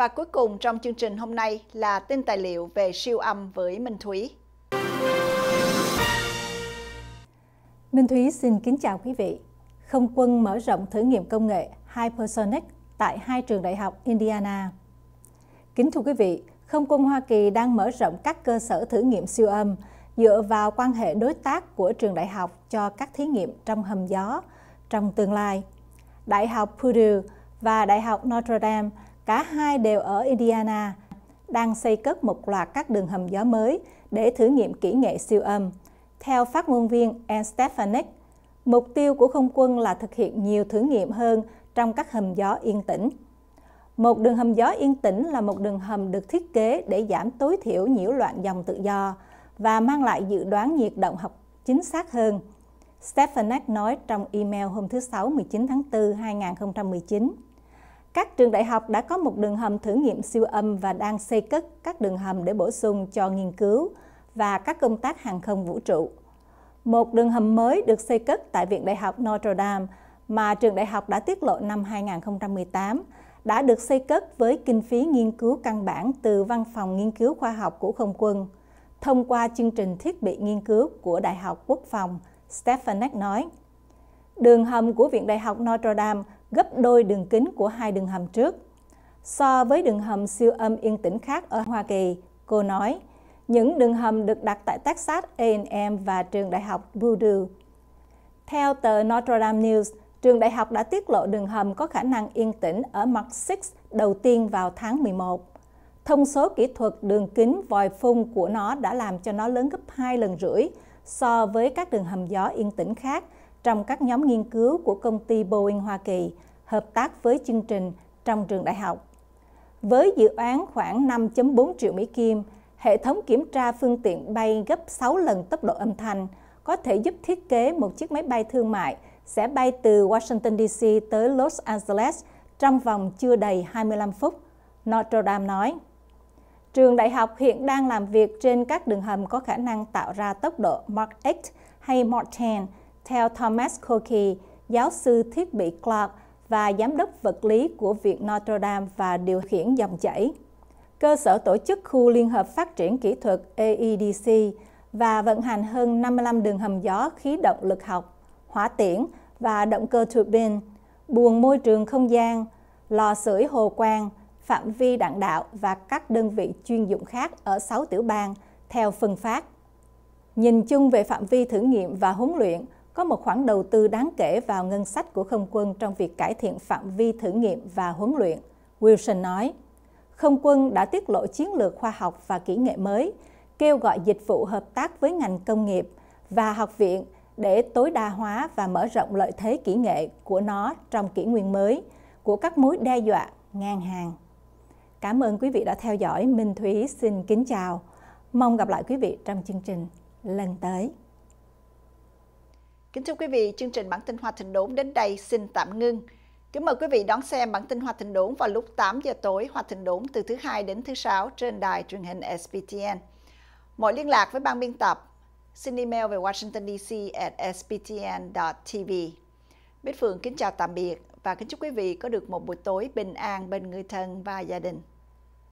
Và cuối cùng trong chương trình hôm nay là tin tài liệu về siêu âm với Minh Thúy. Minh Thúy xin kính chào quý vị. Không quân mở rộng thử nghiệm công nghệ Hypersonic tại hai trường đại học Indiana. Kính thưa quý vị, Không quân Hoa Kỳ đang mở rộng các cơ sở thử nghiệm siêu âm dựa vào quan hệ đối tác của trường đại học cho các thí nghiệm trong hầm gió trong tương lai. Đại học Purdue và Đại học Notre Dame Cả hai đều ở Indiana, đang xây cất một loạt các đường hầm gió mới để thử nghiệm kỹ nghệ siêu âm. Theo phát ngôn viên Anne Stefanik, mục tiêu của không quân là thực hiện nhiều thử nghiệm hơn trong các hầm gió yên tĩnh. Một đường hầm gió yên tĩnh là một đường hầm được thiết kế để giảm tối thiểu nhiễu loạn dòng tự do và mang lại dự đoán nhiệt động học chính xác hơn. Stefanek nói trong email hôm thứ Sáu 19 tháng 4 2019. Các trường đại học đã có một đường hầm thử nghiệm siêu âm và đang xây cất các đường hầm để bổ sung cho nghiên cứu và các công tác hàng không vũ trụ. Một đường hầm mới được xây cất tại Viện Đại học Notre Dame mà trường đại học đã tiết lộ năm 2018 đã được xây cất với kinh phí nghiên cứu căn bản từ Văn phòng Nghiên cứu Khoa học của Không quân thông qua chương trình thiết bị nghiên cứu của Đại học Quốc phòng, Stefanek nói. Đường hầm của Viện Đại học Notre Dame gấp đôi đường kính của hai đường hầm trước. So với đường hầm siêu âm yên tĩnh khác ở Hoa Kỳ, cô nói, những đường hầm được đặt tại Texas A&M và trường đại học Purdue. Theo tờ Notre Dame News, trường đại học đã tiết lộ đường hầm có khả năng yên tĩnh ở mặt 6 đầu tiên vào tháng 11. Thông số kỹ thuật đường kính vòi phun của nó đã làm cho nó lớn gấp 2 lần rưỡi so với các đường hầm gió yên tĩnh khác trong các nhóm nghiên cứu của công ty Boeing Hoa Kỳ hợp tác với chương trình trong trường đại học. Với dự án khoảng 5.4 triệu Mỹ Kim, hệ thống kiểm tra phương tiện bay gấp 6 lần tốc độ âm thanh có thể giúp thiết kế một chiếc máy bay thương mại sẽ bay từ Washington DC tới Los Angeles trong vòng chưa đầy 25 phút, Notre Dame nói. Trường đại học hiện đang làm việc trên các đường hầm có khả năng tạo ra tốc độ Mach 8 hay Mach 10 theo Thomas Koki, giáo sư thiết bị Clark và giám đốc vật lý của Viện Notre Dame và điều khiển dòng chảy. Cơ sở tổ chức khu Liên hợp Phát triển Kỹ thuật AEDC và vận hành hơn 55 đường hầm gió khí động lực học, hỏa tiễn và động cơ turbine, buồng môi trường không gian, lò sưởi hồ quang, phạm vi đạn đạo và các đơn vị chuyên dụng khác ở 6 tiểu bang theo phân phát. Nhìn chung về phạm vi thử nghiệm và huấn luyện, có một khoản đầu tư đáng kể vào ngân sách của không quân trong việc cải thiện phạm vi thử nghiệm và huấn luyện. Wilson nói, không quân đã tiết lộ chiến lược khoa học và kỹ nghệ mới, kêu gọi dịch vụ hợp tác với ngành công nghiệp và học viện để tối đa hóa và mở rộng lợi thế kỹ nghệ của nó trong kỷ nguyên mới của các mối đe dọa ngang hàng. Cảm ơn quý vị đã theo dõi. Minh Thúy xin kính chào. Mong gặp lại quý vị trong chương trình lần tới. Kính thưa quý vị, chương trình bản tin Hoa Thịnh Đốn đến đây xin tạm ngưng. Kính mời quý vị đón xem bản tin Hoa Thịnh Đốn vào lúc 8 giờ tối Hoa Thịnh Đốn từ thứ hai đến thứ sáu trên đài truyền hình SBTN. Mọi liên lạc với ban biên tập xin email về Washington DC at sbtn.tv. Bích Phượng kính chào tạm biệt và kính chúc quý vị có được một buổi tối bình an bên người thân và gia đình.